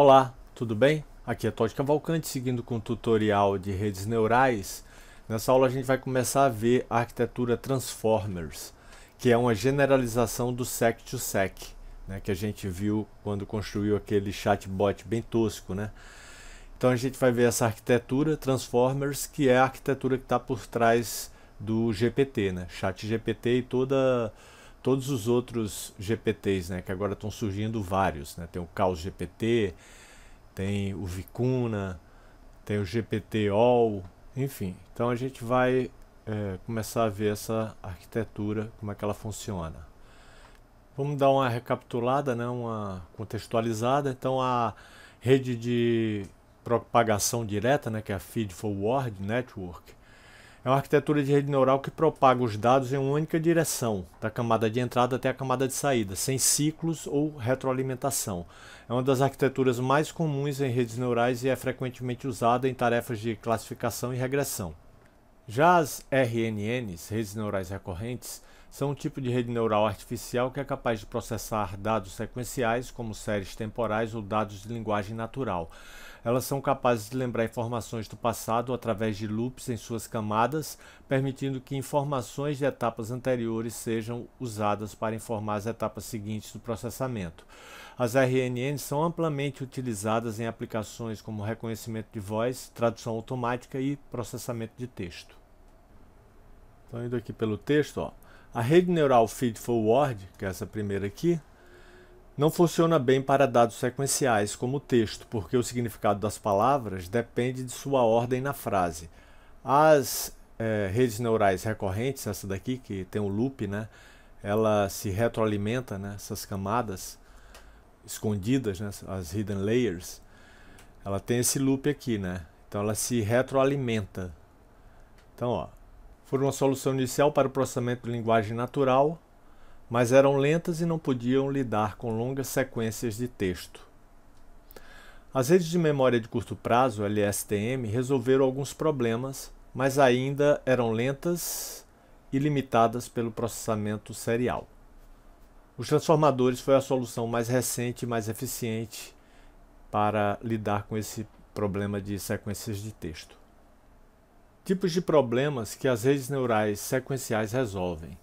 Olá, tudo bem? Aqui é Todd Cavalcante, seguindo com o tutorial de redes neurais. Nessa aula a gente vai começar a ver a arquitetura Transformers, que é uma generalização do SEC-to-SEC, né, que a gente viu quando construiu aquele chatbot bem tosco. Né? Então a gente vai ver essa arquitetura Transformers, que é a arquitetura que está por trás do GPT, né? chat GPT e toda todos os outros GPTs, né, que agora estão surgindo vários, né? Tem o Caos GPT, tem o Vicuna, tem o GPT-OL, enfim. Então a gente vai é, começar a ver essa arquitetura, como é que ela funciona. Vamos dar uma recapitulada, né, uma contextualizada. Então a rede de propagação direta, né, que é a Feed Forward Network, é uma arquitetura de rede neural que propaga os dados em uma única direção, da camada de entrada até a camada de saída, sem ciclos ou retroalimentação. É uma das arquiteturas mais comuns em redes neurais e é frequentemente usada em tarefas de classificação e regressão. Já as RNNs, redes neurais recorrentes, são um tipo de rede neural artificial que é capaz de processar dados sequenciais, como séries temporais ou dados de linguagem natural. Elas são capazes de lembrar informações do passado através de loops em suas camadas, permitindo que informações de etapas anteriores sejam usadas para informar as etapas seguintes do processamento. As RNNs são amplamente utilizadas em aplicações como reconhecimento de voz, tradução automática e processamento de texto. Estou indo aqui pelo texto, ó. a rede neural feed-forward, que é essa primeira aqui, não funciona bem para dados sequenciais, como o texto, porque o significado das palavras depende de sua ordem na frase. As é, redes neurais recorrentes, essa daqui que tem um loop, né? ela se retroalimenta, né? essas camadas escondidas, né? as hidden layers, ela tem esse loop aqui, né? Então ela se retroalimenta. Então, ó, foi uma solução inicial para o processamento de linguagem natural, mas eram lentas e não podiam lidar com longas sequências de texto. As redes de memória de curto prazo, LSTM, resolveram alguns problemas, mas ainda eram lentas e limitadas pelo processamento serial. Os transformadores foi a solução mais recente e mais eficiente para lidar com esse problema de sequências de texto. Tipos de problemas que as redes neurais sequenciais resolvem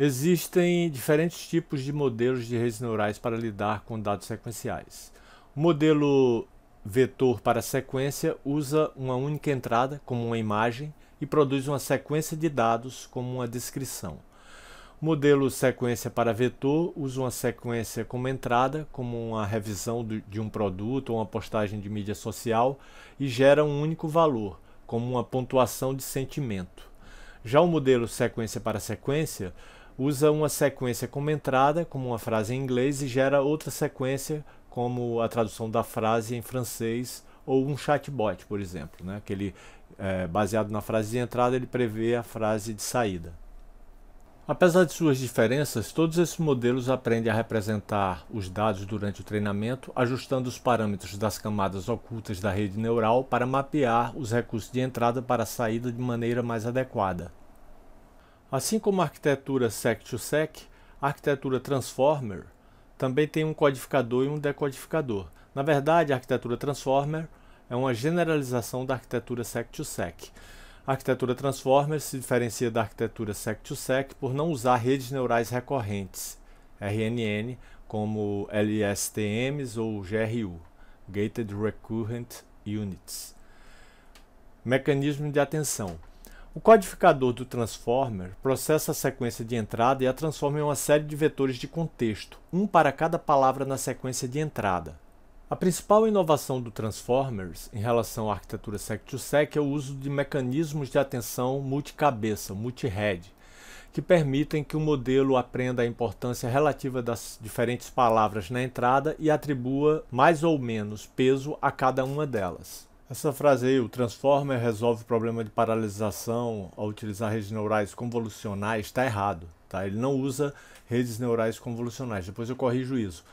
Existem diferentes tipos de modelos de redes neurais para lidar com dados sequenciais. O modelo vetor para sequência usa uma única entrada, como uma imagem, e produz uma sequência de dados, como uma descrição. O modelo sequência para vetor usa uma sequência como entrada, como uma revisão de um produto ou uma postagem de mídia social, e gera um único valor, como uma pontuação de sentimento. Já o modelo sequência para sequência usa uma sequência como entrada, como uma frase em inglês, e gera outra sequência, como a tradução da frase em francês, ou um chatbot, por exemplo. Né? Aquele, é, baseado na frase de entrada, ele prevê a frase de saída. Apesar de suas diferenças, todos esses modelos aprendem a representar os dados durante o treinamento, ajustando os parâmetros das camadas ocultas da rede neural para mapear os recursos de entrada para a saída de maneira mais adequada. Assim como a arquitetura sec-to-sec, a arquitetura transformer também tem um codificador e um decodificador. Na verdade, a arquitetura transformer é uma generalização da arquitetura sec-to-sec. A arquitetura transformer se diferencia da arquitetura sec-to-sec por não usar redes neurais recorrentes, RNN, como LSTMs ou GRU, Gated Recurrent Units. Mecanismo de atenção. O codificador do transformer processa a sequência de entrada e a transforma em uma série de vetores de contexto, um para cada palavra na sequência de entrada. A principal inovação do Transformers em relação à arquitetura sec 2 sec -sec é o uso de mecanismos de atenção multicabeça, multi-head, que permitem que o modelo aprenda a importância relativa das diferentes palavras na entrada e atribua mais ou menos peso a cada uma delas. Essa frase aí, o Transformer resolve o problema de paralisação ao utilizar redes neurais convolucionais, está errado. Tá? Ele não usa redes neurais convolucionais. Depois eu corrijo isso.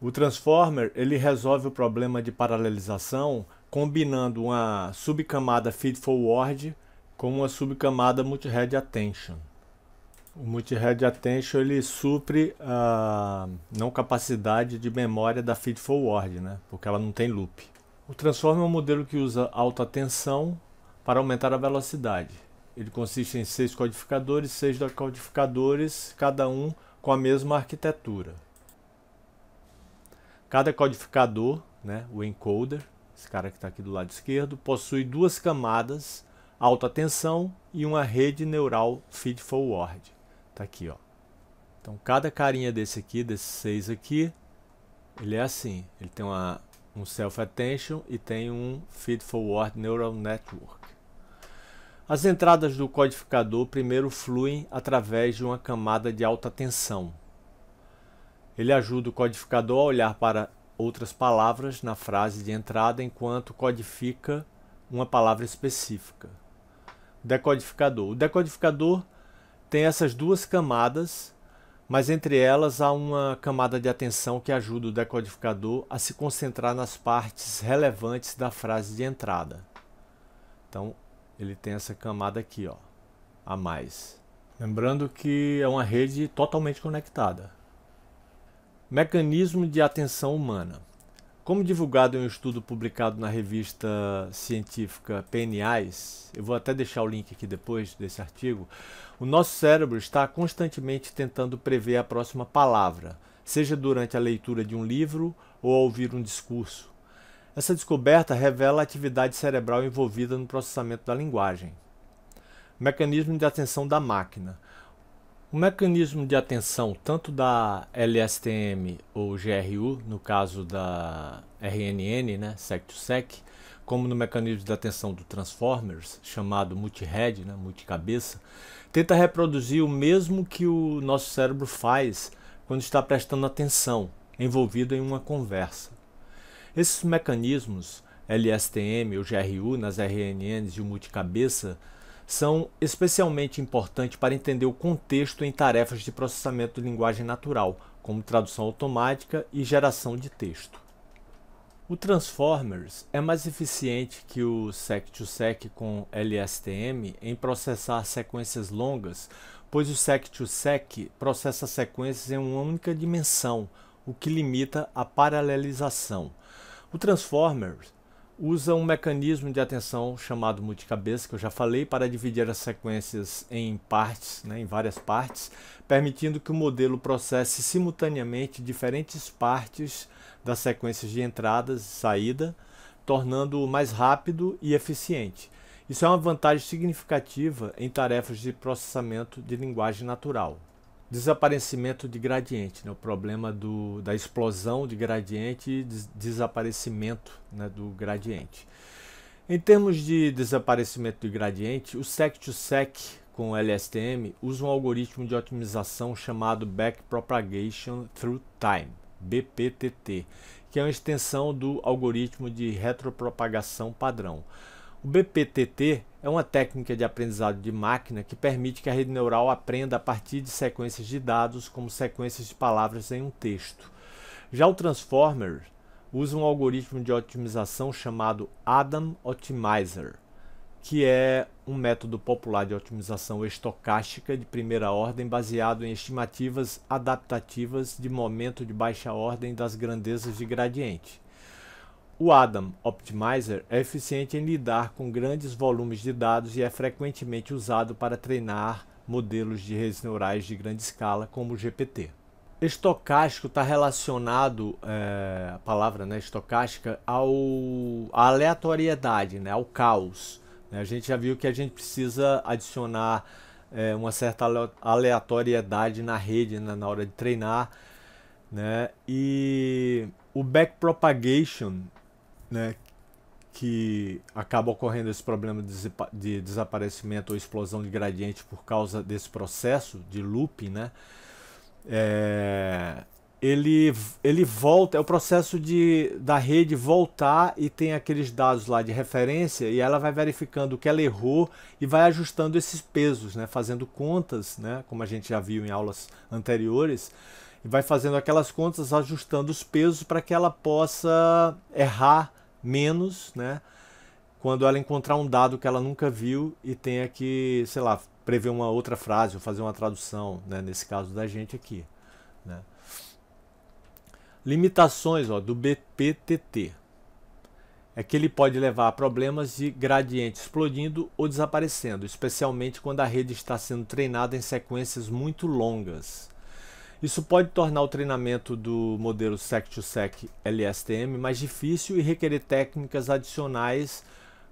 O Transformer ele resolve o problema de paralelização combinando uma subcamada feed-forward com uma subcamada multi-head attention. O multi-head attention ele supre a não capacidade de memória da feed-forward, né? porque ela não tem loop. O transformer é um modelo que usa alta tensão para aumentar a velocidade. Ele consiste em seis codificadores, seis decodificadores, cada um com a mesma arquitetura. Cada codificador, né, o encoder, esse cara que está aqui do lado esquerdo, possui duas camadas, alta tensão e uma rede neural feed forward. Está aqui, ó. Então cada carinha desse aqui, desses seis aqui, ele é assim. Ele tem uma um self-attention e tem um feed-forward neural network. As entradas do codificador primeiro fluem através de uma camada de alta tensão. Ele ajuda o codificador a olhar para outras palavras na frase de entrada enquanto codifica uma palavra específica. Decodificador. O decodificador tem essas duas camadas mas entre elas há uma camada de atenção que ajuda o decodificador a se concentrar nas partes relevantes da frase de entrada. Então, ele tem essa camada aqui, ó, a mais. Lembrando que é uma rede totalmente conectada. Mecanismo de atenção humana. Como divulgado em um estudo publicado na revista científica PNAS, eu vou até deixar o link aqui depois desse artigo, o nosso cérebro está constantemente tentando prever a próxima palavra, seja durante a leitura de um livro ou ao ouvir um discurso. Essa descoberta revela a atividade cerebral envolvida no processamento da linguagem. Mecanismo de atenção da máquina. O mecanismo de atenção tanto da LSTM ou GRU, no caso da RNN, né, sec-to-sec, como no mecanismo de atenção do Transformers, chamado multi-head, né, multi-cabeça, tenta reproduzir o mesmo que o nosso cérebro faz quando está prestando atenção, envolvido em uma conversa. Esses mecanismos, LSTM ou GRU nas RNNs e o multicabeça, cabeça são especialmente importantes para entender o contexto em tarefas de processamento de linguagem natural, como tradução automática e geração de texto. O Transformers é mais eficiente que o sec 2 sec com LSTM em processar sequências longas, pois o sec 2 -sec processa sequências em uma única dimensão, o que limita a paralelização. O Transformers usa um mecanismo de atenção chamado multicabeça, que eu já falei, para dividir as sequências em partes, né, em várias partes, permitindo que o modelo processe simultaneamente diferentes partes das sequências de entradas e saída, tornando-o mais rápido e eficiente. Isso é uma vantagem significativa em tarefas de processamento de linguagem natural desaparecimento de gradiente, né? o problema do, da explosão de gradiente e des desaparecimento né, do gradiente. Em termos de desaparecimento de gradiente, o sec-to-sec -sec com LSTM usa um algoritmo de otimização chamado Backpropagation Through Time, BPTT, que é uma extensão do algoritmo de retropropagação padrão. O BPTT é uma técnica de aprendizado de máquina que permite que a rede neural aprenda a partir de sequências de dados, como sequências de palavras em um texto. Já o Transformer usa um algoritmo de otimização chamado Adam Optimizer, que é um método popular de otimização estocástica de primeira ordem baseado em estimativas adaptativas de momento de baixa ordem das grandezas de gradiente. O Adam Optimizer é eficiente em lidar com grandes volumes de dados e é frequentemente usado para treinar modelos de redes neurais de grande escala, como o GPT. Estocástico está relacionado, é, a palavra né, estocástica, ao, à aleatoriedade, né, ao caos. Né. A gente já viu que a gente precisa adicionar é, uma certa aleatoriedade na rede né, na hora de treinar. Né? E o backpropagation né, que acaba ocorrendo esse problema de desaparecimento ou explosão de gradiente por causa desse processo de looping, né? É, ele, ele volta, é o processo de, da rede voltar e tem aqueles dados lá de referência e ela vai verificando o que ela errou e vai ajustando esses pesos, né? fazendo contas, né? como a gente já viu em aulas anteriores, e vai fazendo aquelas contas ajustando os pesos para que ela possa errar menos, né? Quando ela encontrar um dado que ela nunca viu e tenha que, sei lá, prever uma outra frase ou fazer uma tradução, né? Nesse caso da gente aqui, né? Limitações ó, do BPTT é que ele pode levar a problemas de gradiente explodindo ou desaparecendo, especialmente quando a rede está sendo treinada em sequências muito longas. Isso pode tornar o treinamento do modelo SEC-to-SEC LSTM mais difícil e requerer técnicas adicionais,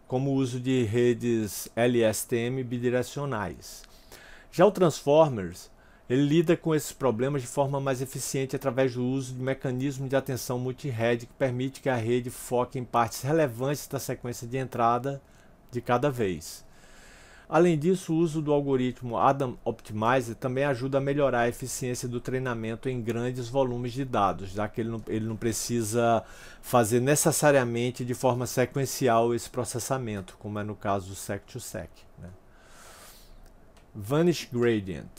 como o uso de redes LSTM bidirecionais. Já o Transformers, ele lida com esses problemas de forma mais eficiente através do uso de mecanismos de atenção multi-head que permite que a rede foque em partes relevantes da sequência de entrada de cada vez. Além disso, o uso do algoritmo Adam Optimizer também ajuda a melhorar a eficiência do treinamento em grandes volumes de dados, já que ele não, ele não precisa fazer necessariamente de forma sequencial esse processamento, como é no caso do sec 2 sec Né? Vanish Gradient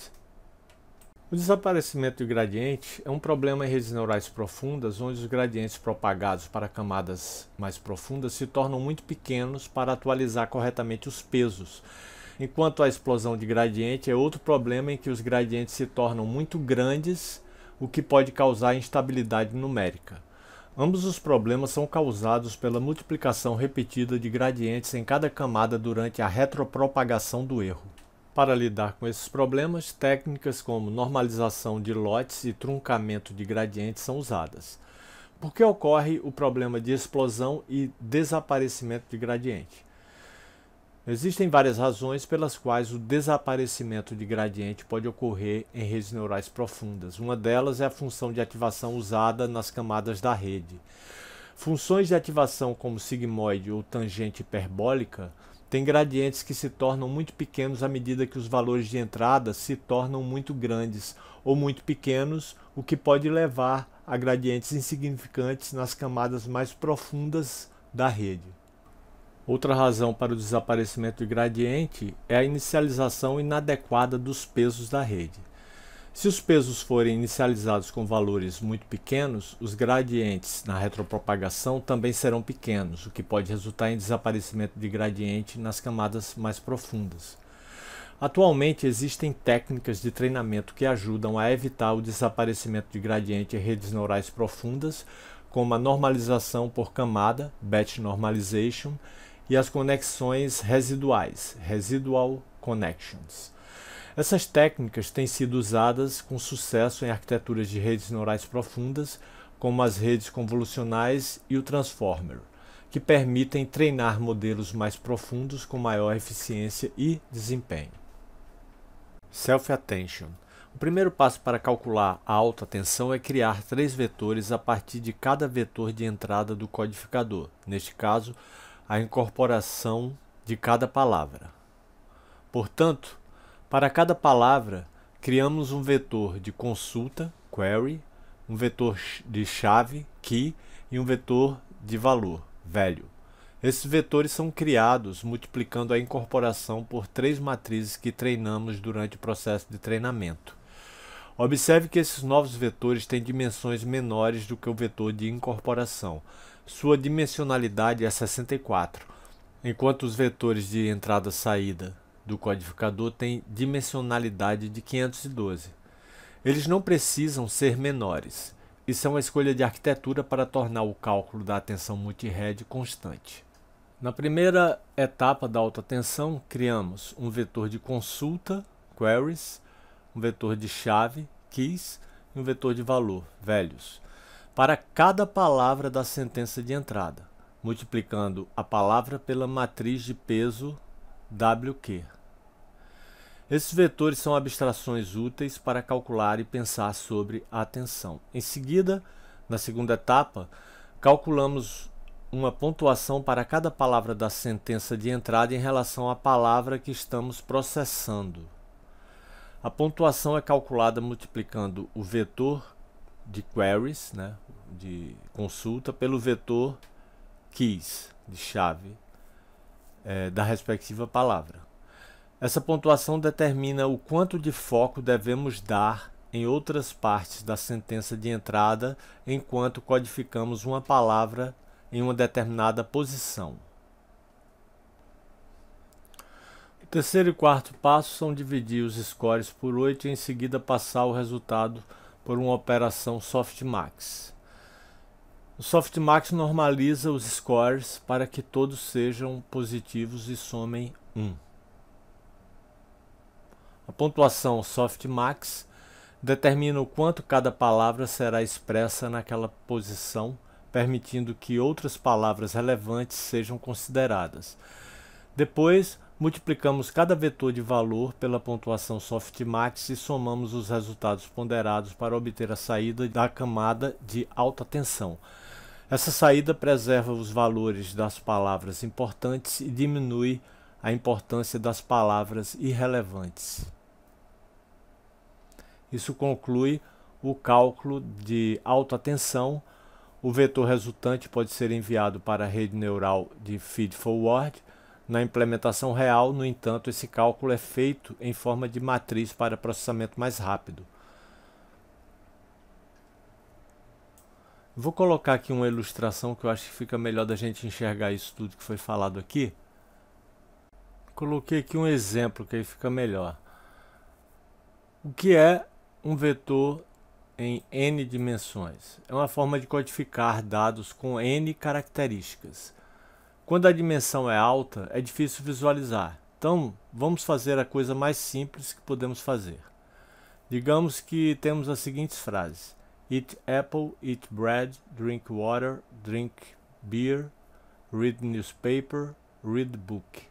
o desaparecimento de gradiente é um problema em redes neurais profundas, onde os gradientes propagados para camadas mais profundas se tornam muito pequenos para atualizar corretamente os pesos, enquanto a explosão de gradiente é outro problema em que os gradientes se tornam muito grandes, o que pode causar instabilidade numérica. Ambos os problemas são causados pela multiplicação repetida de gradientes em cada camada durante a retropropagação do erro. Para lidar com esses problemas, técnicas como normalização de lotes e truncamento de gradientes são usadas. Por que ocorre o problema de explosão e desaparecimento de gradiente? Existem várias razões pelas quais o desaparecimento de gradiente pode ocorrer em redes neurais profundas. Uma delas é a função de ativação usada nas camadas da rede. Funções de ativação como sigmoide ou tangente hiperbólica têm gradientes que se tornam muito pequenos à medida que os valores de entrada se tornam muito grandes ou muito pequenos, o que pode levar a gradientes insignificantes nas camadas mais profundas da rede. Outra razão para o desaparecimento de gradiente é a inicialização inadequada dos pesos da rede. Se os pesos forem inicializados com valores muito pequenos, os gradientes na retropropagação também serão pequenos, o que pode resultar em desaparecimento de gradiente nas camadas mais profundas. Atualmente existem técnicas de treinamento que ajudam a evitar o desaparecimento de gradiente em redes neurais profundas, como a normalização por camada, batch normalization, e as conexões residuais, residual connections. Essas técnicas têm sido usadas com sucesso em arquiteturas de redes neurais profundas, como as redes convolucionais e o transformer, que permitem treinar modelos mais profundos com maior eficiência e desempenho. Self-attention. O primeiro passo para calcular a alta tensão é criar três vetores a partir de cada vetor de entrada do codificador, neste caso, a incorporação de cada palavra. Portanto, para cada palavra, criamos um vetor de consulta, query, um vetor de chave, key, e um vetor de valor, value. Esses vetores são criados multiplicando a incorporação por três matrizes que treinamos durante o processo de treinamento. Observe que esses novos vetores têm dimensões menores do que o vetor de incorporação, sua dimensionalidade é 64, enquanto os vetores de entrada-saída do codificador têm dimensionalidade de 512. Eles não precisam ser menores. Isso é uma escolha de arquitetura para tornar o cálculo da tensão multired constante. Na primeira etapa da alta tensão, criamos um vetor de consulta, queries, um vetor de chave, keys, e um vetor de valor, values para cada palavra da sentença de entrada, multiplicando a palavra pela matriz de peso WQ. Esses vetores são abstrações úteis para calcular e pensar sobre a atenção. Em seguida, na segunda etapa, calculamos uma pontuação para cada palavra da sentença de entrada em relação à palavra que estamos processando. A pontuação é calculada multiplicando o vetor de queries, né, de consulta pelo vetor keys, de chave, é, da respectiva palavra. Essa pontuação determina o quanto de foco devemos dar em outras partes da sentença de entrada enquanto codificamos uma palavra em uma determinada posição. O terceiro e quarto passo são dividir os scores por 8 e em seguida passar o resultado por uma operação softmax. O softmax normaliza os scores para que todos sejam positivos e somem 1. A pontuação softmax determina o quanto cada palavra será expressa naquela posição, permitindo que outras palavras relevantes sejam consideradas. Depois, Multiplicamos cada vetor de valor pela pontuação softmax e somamos os resultados ponderados para obter a saída da camada de alta tensão. Essa saída preserva os valores das palavras importantes e diminui a importância das palavras irrelevantes. Isso conclui o cálculo de alta tensão. O vetor resultante pode ser enviado para a rede neural de feed-forward na implementação real, no entanto, esse cálculo é feito em forma de matriz para processamento mais rápido. Vou colocar aqui uma ilustração que eu acho que fica melhor da gente enxergar isso tudo que foi falado aqui. Coloquei aqui um exemplo que aí fica melhor. O que é um vetor em n dimensões? É uma forma de codificar dados com n características. Quando a dimensão é alta, é difícil visualizar. Então, vamos fazer a coisa mais simples que podemos fazer. Digamos que temos as seguintes frases: Eat apple, eat bread, drink water, drink beer, read newspaper, read book.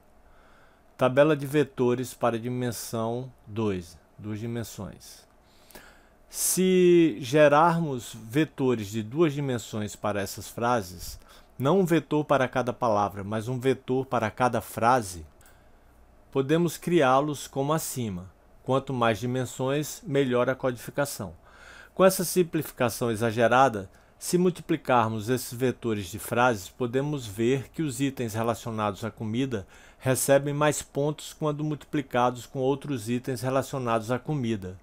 Tabela de vetores para dimensão 2, duas dimensões. Se gerarmos vetores de duas dimensões para essas frases, não um vetor para cada palavra, mas um vetor para cada frase, podemos criá-los como acima. Quanto mais dimensões, melhor a codificação. Com essa simplificação exagerada, se multiplicarmos esses vetores de frases, podemos ver que os itens relacionados à comida recebem mais pontos quando multiplicados com outros itens relacionados à comida.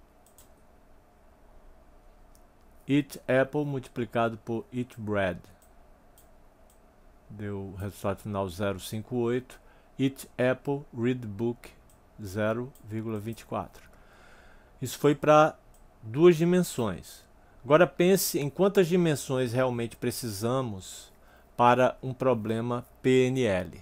Eat apple multiplicado por eat bread deu resultado final 058. It Apple Read Book 0,24. Isso foi para duas dimensões. Agora pense em quantas dimensões realmente precisamos para um problema PNL.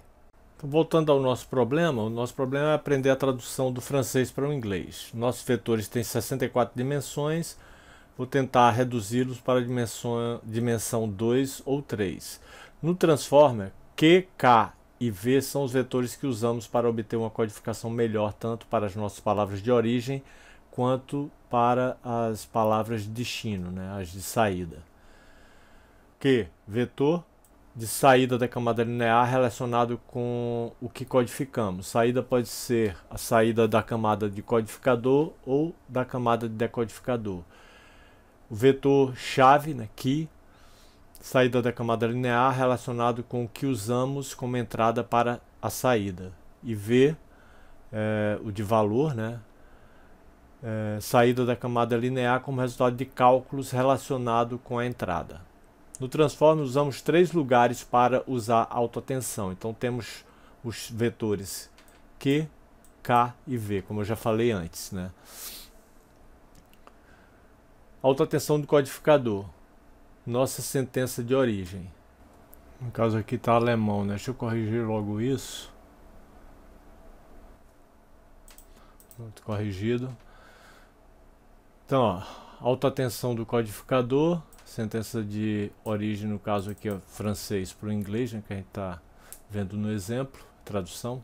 Então, voltando ao nosso problema, o nosso problema é aprender a tradução do francês para o inglês. Nossos vetores têm 64 dimensões, vou tentar reduzi-los para a dimensão, dimensão 2 ou 3. No transformer, Q, K e V são os vetores que usamos para obter uma codificação melhor tanto para as nossas palavras de origem quanto para as palavras de destino, né, as de saída. Q, vetor de saída da camada linear relacionado com o que codificamos. Saída pode ser a saída da camada de codificador ou da camada de decodificador. O vetor chave, né, key, saída da camada linear relacionado com o que usamos como entrada para a saída e V é, eh, o de valor né é, saída da camada linear como resultado de cálculos relacionado com a entrada no transform usamos três lugares para usar autotensão então temos os vetores Q K e V como eu já falei antes né alta tensão do codificador nossa sentença de origem. No caso aqui está alemão, né? Deixa eu corrigir logo isso. Pronto, corrigido. Então, ó, atenção do codificador, sentença de origem, no caso aqui, ó, francês para o inglês, né, que a gente está vendo no exemplo, tradução.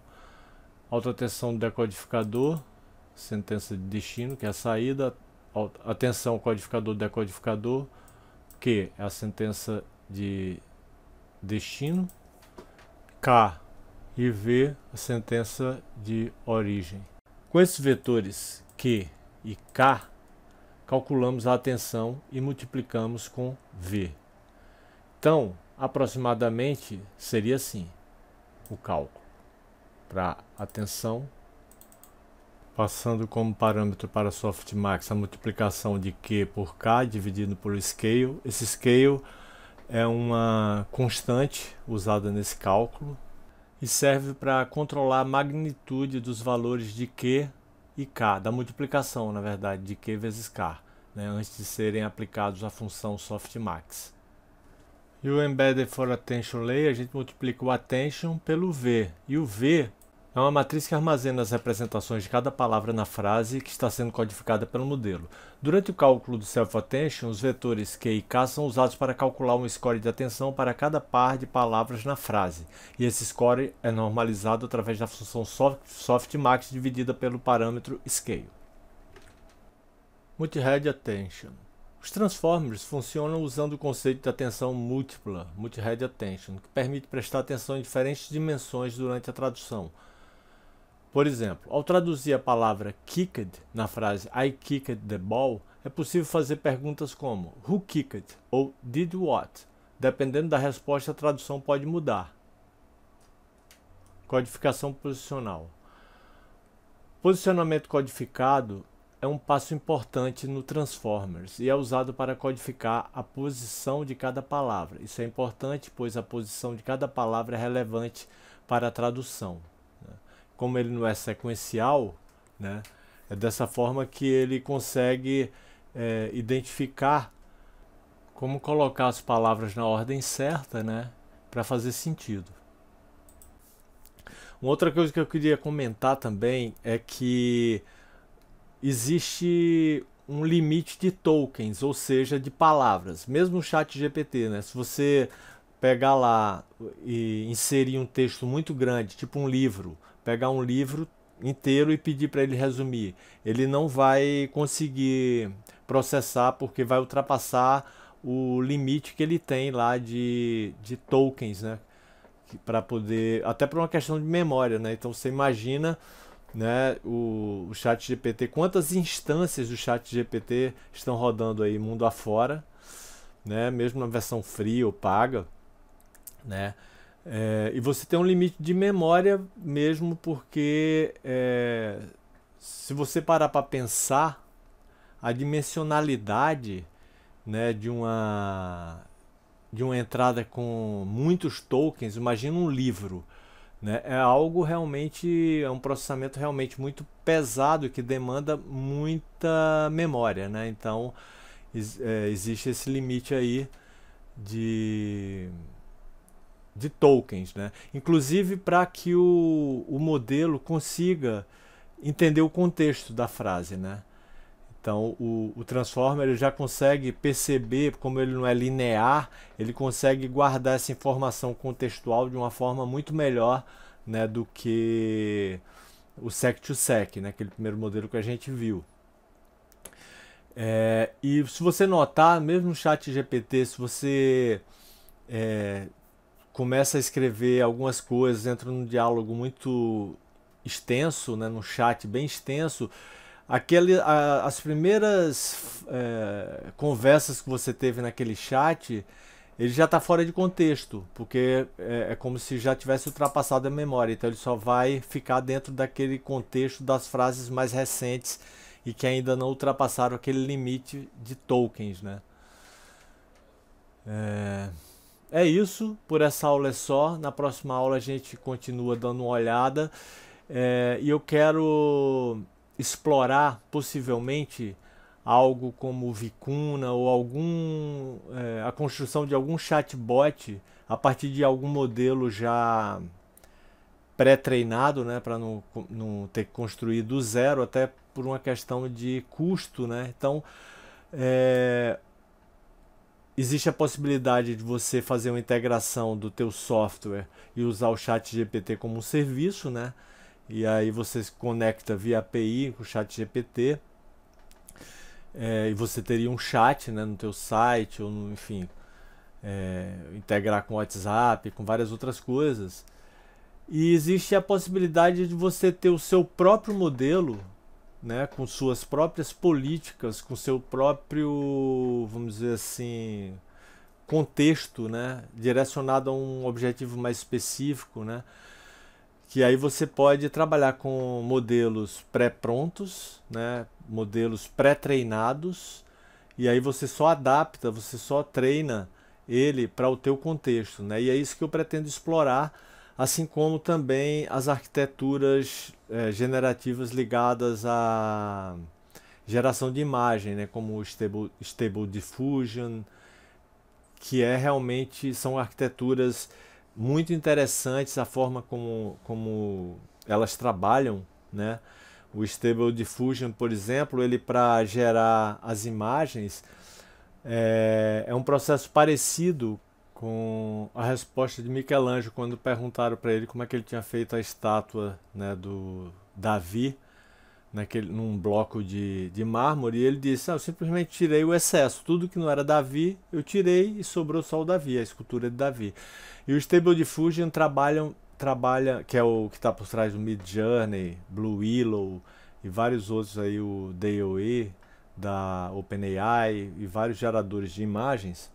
atenção do decodificador, sentença de destino, que é a saída. Atenção, codificador, decodificador, Q é a sentença de destino, K e V a sentença de origem. Com esses vetores Q e K, calculamos a tensão e multiplicamos com V. Então, aproximadamente seria assim o cálculo para a tensão passando como parâmetro para softmax a multiplicação de Q por K dividido por scale. Esse scale é uma constante usada nesse cálculo e serve para controlar a magnitude dos valores de Q e K, da multiplicação, na verdade, de Q vezes K, né, antes de serem aplicados à função softmax. E o embedded for attention layer, a gente multiplica o attention pelo V, e o V é uma matriz que armazena as representações de cada palavra na frase que está sendo codificada pelo modelo. Durante o cálculo do self-attention, os vetores Q e K são usados para calcular um score de atenção para cada par de palavras na frase, e esse score é normalizado através da função softmax dividida pelo parâmetro scale. Multi-head attention. Os transformers funcionam usando o conceito de atenção múltipla, multi-head attention, que permite prestar atenção em diferentes dimensões durante a tradução. Por exemplo, ao traduzir a palavra kicked na frase I kicked the ball, é possível fazer perguntas como Who kicked? ou Did what? Dependendo da resposta, a tradução pode mudar. Codificação posicional. Posicionamento codificado é um passo importante no Transformers e é usado para codificar a posição de cada palavra. Isso é importante, pois a posição de cada palavra é relevante para a tradução como ele não é sequencial, né? É dessa forma que ele consegue é, identificar como colocar as palavras na ordem certa, né? Para fazer sentido. Uma outra coisa que eu queria comentar também é que existe um limite de tokens, ou seja, de palavras. Mesmo o chat GPT, né? Se você pegar lá e inserir um texto muito grande, tipo um livro, pegar um livro inteiro e pedir para ele resumir. Ele não vai conseguir processar porque vai ultrapassar o limite que ele tem lá de, de tokens, né? Para poder. Até por uma questão de memória, né? Então você imagina né, o, o chat GPT, quantas instâncias do chat GPT estão rodando aí mundo afora, né? Mesmo na versão free ou paga, né? É, e você tem um limite de memória mesmo, porque é, se você parar para pensar, a dimensionalidade né, de, uma, de uma entrada com muitos tokens, imagina um livro. Né, é algo realmente, é um processamento realmente muito pesado que demanda muita memória. Né? Então, é, existe esse limite aí de de tokens, né? inclusive para que o, o modelo consiga entender o contexto da frase. Né? Então o, o Transformer ele já consegue perceber, como ele não é linear, ele consegue guardar essa informação contextual de uma forma muito melhor né, do que o sec-to-sec, -sec, né, aquele primeiro modelo que a gente viu. É, e se você notar, mesmo no chat GPT, se você é, começa a escrever algumas coisas, entra num diálogo muito extenso, né, num chat bem extenso, aquele, a, as primeiras é, conversas que você teve naquele chat, ele já está fora de contexto, porque é, é, como se já tivesse ultrapassado a memória, então ele só vai ficar dentro daquele contexto das frases mais recentes e que ainda não ultrapassaram aquele limite de tokens, né? É... É isso, por essa aula é só. Na próxima aula a gente continua dando uma olhada. É, e eu quero explorar possivelmente algo como Vicuna ou algum é, a construção de algum chatbot a partir de algum modelo já pré-treinado, né, para não, não ter que construir do zero, até por uma questão de custo, né? Então, é, existe a possibilidade de você fazer uma integração do teu software e usar o chat GPT como um serviço, né? E aí você se conecta via API com o chat GPT é, eh, e você teria um chat né, no teu site ou no, enfim, é, integrar com o WhatsApp, com várias outras coisas. E existe a possibilidade de você ter o seu próprio modelo né, com suas próprias políticas, com seu próprio, vamos dizer assim, contexto, né, direcionado a um objetivo mais específico, né, que aí você pode trabalhar com modelos pré-prontos, né, modelos pré-treinados, e aí você só adapta, você só treina ele para o teu contexto, né, e é isso que eu pretendo explorar assim como também as arquiteturas é, generativas ligadas à geração de imagem, né, como o Stable, Stable Diffusion, que é realmente são arquiteturas muito interessantes a forma como, como elas trabalham, né? O Stable Diffusion, por exemplo, ele para gerar as imagens é, é um processo parecido com a resposta de Michelangelo quando perguntaram para ele como é que ele tinha feito a estátua né, do Davi naquele, né, num bloco de, de mármore e ele disse: ah, Eu simplesmente tirei o excesso, tudo que não era Davi eu tirei e sobrou só o Davi, a escultura de Davi. E o Stable Diffusion trabalham, trabalha, que é o que está por trás do Mid Journey, Blue Willow e vários outros aí, o DOE da OpenAI e vários geradores de imagens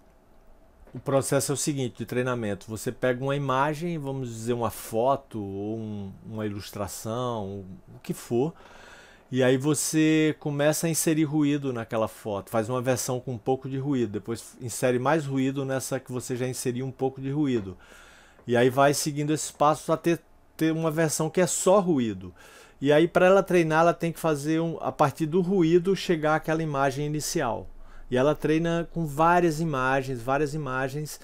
o processo é o seguinte de treinamento: você pega uma imagem, vamos dizer uma foto ou um, uma ilustração, o que for, e aí você começa a inserir ruído naquela foto, faz uma versão com um pouco de ruído, depois insere mais ruído nessa que você já inseriu um pouco de ruído. E aí vai seguindo esses passos até ter uma versão que é só ruído. E aí para ela treinar, ela tem que fazer um, a partir do ruído chegar àquela imagem inicial. E ela treina com várias imagens, várias imagens.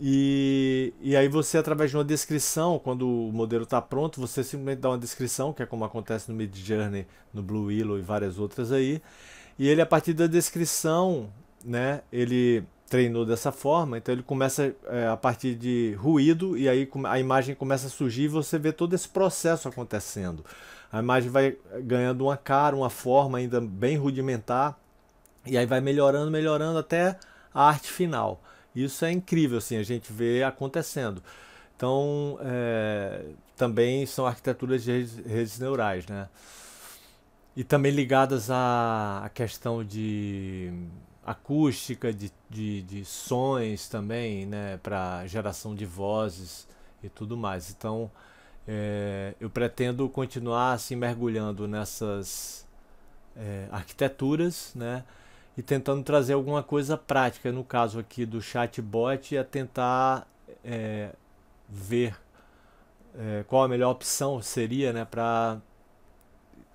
E, e aí você, através de uma descrição, quando o modelo está pronto, você simplesmente dá uma descrição, que é como acontece no Mid Journey, no Blue Willow e várias outras aí. E ele, a partir da descrição, né, ele treinou dessa forma, então ele começa é, a partir de ruído e aí a imagem começa a surgir e você vê todo esse processo acontecendo. A imagem vai eh, ganhando uma cara, uma forma ainda bem rudimentar e aí vai melhorando, melhorando até a arte final. Isso é incrível, assim, a gente vê acontecendo. Então, é, também são arquiteturas de redes, neurais, né? E também ligadas à, à questão de acústica, de, de, de sons também, né? Para geração de vozes e tudo mais. Então, é, eu pretendo continuar assim mergulhando nessas é, arquiteturas, né? e tentando trazer alguma coisa prática, no caso aqui do chatbot, a é tentar é, ver é, qual a melhor opção seria né, para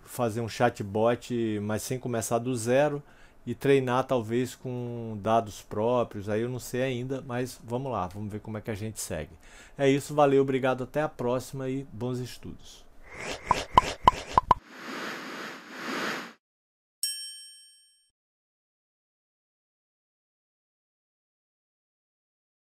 fazer um chatbot, mas sem começar do zero e treinar talvez com dados próprios, aí eu não sei ainda, mas vamos lá, vamos ver como é que a gente segue. É isso, valeu, obrigado, até a próxima e bons estudos.